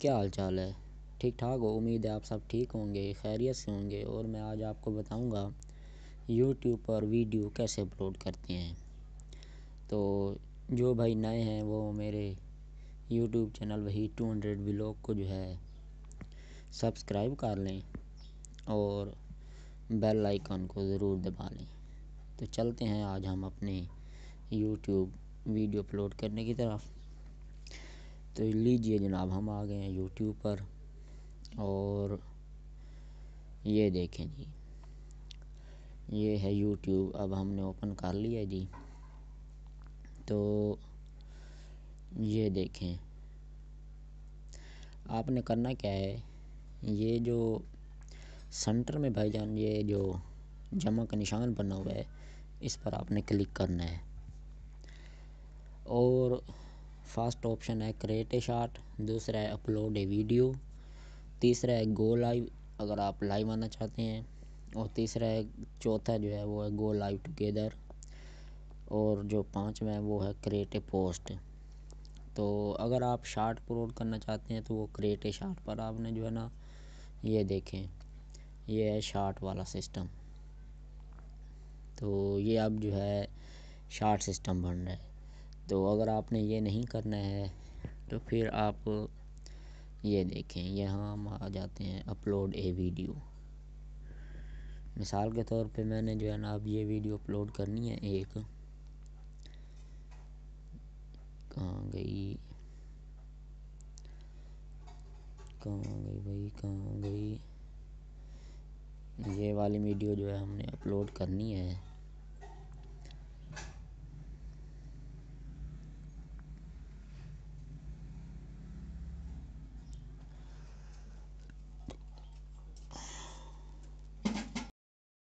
क्या हाल चाल है ठीक ठाक हो उम्मीद है आप सब ठीक होंगे खैरियत से होंगे और मैं आज आपको बताऊंगा यूट्यूब पर वीडियो कैसे अपलोड करते हैं तो जो भाई नए हैं वो मेरे यूट्यूब चैनल वही टू हंड्रेड ब्लॉग को जो है सब्सक्राइब कर लें और बेल आइकन को ज़रूर दबा लें तो चलते हैं आज हम अपने यूट्यूब वीडियो अपलोड करने की तरफ तो लीजिए जनाब हम आ गए हैं यूट्यूब पर और ये देखें जी ये है यूट्यूब अब हमने ओपन कर लिया जी तो ये देखें आपने करना क्या है ये जो सेंटर में भाई जान ये जो जमा का निशान बना हुआ है इस पर आपने क्लिक करना है फर्स्ट ऑप्शन है क्रिएट ए शार्ट दूसरा है अपलोड ए वीडियो तीसरा है गो लाइव अगर आप लाइव आना चाहते हैं और तीसरा है चौथा जो है वो है गो लाइव टुगेदर और जो पाँचवा है वो है क्रिएट ए पोस्ट तो अगर आप शार्ट अपलोड करना चाहते हैं तो वो क्रिएट ए शार्ट पर आपने जो है ना ये देखें ये है शार्ट वाला सिस्टम तो ये अब जो है शार्ट सिस्टम बन रहा है तो अगर आपने ये नहीं करना है तो फिर आप ये देखें यहाँ हम आ जाते हैं अपलोड ए वीडियो मिसाल के तौर पे मैंने जो है ना अब ये वीडियो अपलोड करनी है एक कहाँ गई कहाँ गई भाई कहाँ गई ये वाली वीडियो जो है हमने अपलोड करनी है